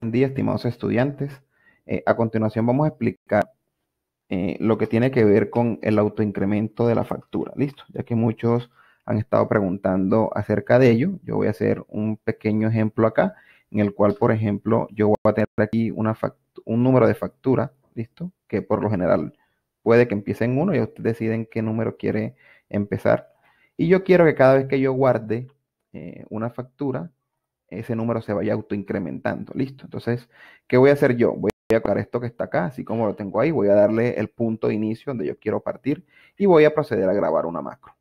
día, estimados estudiantes. Eh, a continuación vamos a explicar eh, lo que tiene que ver con el autoincremento de la factura, ¿listo? Ya que muchos han estado preguntando acerca de ello, yo voy a hacer un pequeño ejemplo acá, en el cual, por ejemplo, yo voy a tener aquí un número de factura, ¿listo? Que por lo general puede que empiece en uno y ustedes deciden qué número quiere empezar. Y yo quiero que cada vez que yo guarde eh, una factura, ese número se vaya autoincrementando. Listo. Entonces, ¿qué voy a hacer yo? Voy a copiar esto que está acá, así como lo tengo ahí. Voy a darle el punto de inicio donde yo quiero partir y voy a proceder a grabar una macro.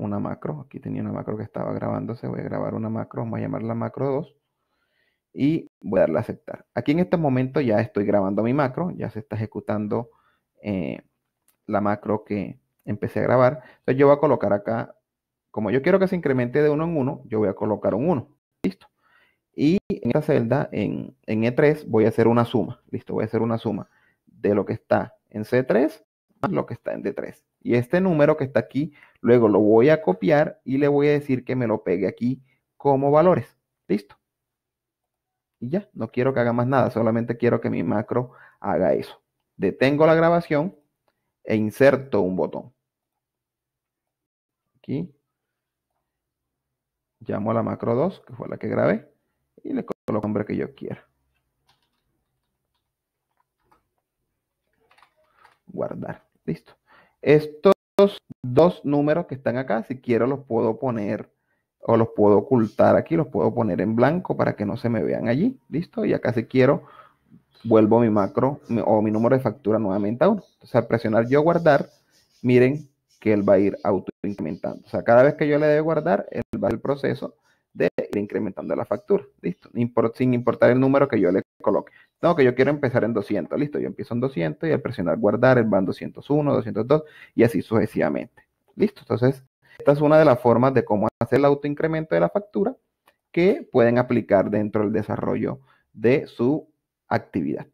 Una macro. Aquí tenía una macro que estaba grabándose. Voy a grabar una macro. Vamos a llamarla macro 2 y voy a darle a aceptar. Aquí en este momento ya estoy grabando mi macro. Ya se está ejecutando eh, la macro que empecé a grabar. Entonces yo voy a colocar acá como yo quiero que se incremente de uno en 1, yo voy a colocar un 1. Listo. Y en esta celda, en, en, E3, voy a hacer una suma. Listo, voy a hacer una suma de lo que está en C3 más lo que está en D3. Y este número que está aquí, luego lo voy a copiar y le voy a decir que me lo pegue aquí como valores. Listo. Y ya, no quiero que haga más nada, solamente quiero que mi macro haga eso. Detengo la grabación e inserto un botón. Aquí Llamo a la macro 2, que fue la que grabé, y le coloco el nombre que yo quiera. Guardar. Listo. Estos dos números que están acá, si quiero los puedo poner o los puedo ocultar aquí, los puedo poner en blanco para que no se me vean allí. Listo. Y acá si quiero, vuelvo mi macro o mi número de factura nuevamente a 1. Entonces al presionar yo guardar, miren que él va a ir autoincrementando. O sea, cada vez que yo le dé guardar, él va el proceso de ir incrementando la factura, listo, sin importar el número que yo le coloque. No, que yo quiero empezar en 200, listo, yo empiezo en 200 y al presionar guardar, él va en 201, 202 y así sucesivamente. Listo, entonces, esta es una de las formas de cómo hacer el autoincremento de la factura que pueden aplicar dentro del desarrollo de su actividad.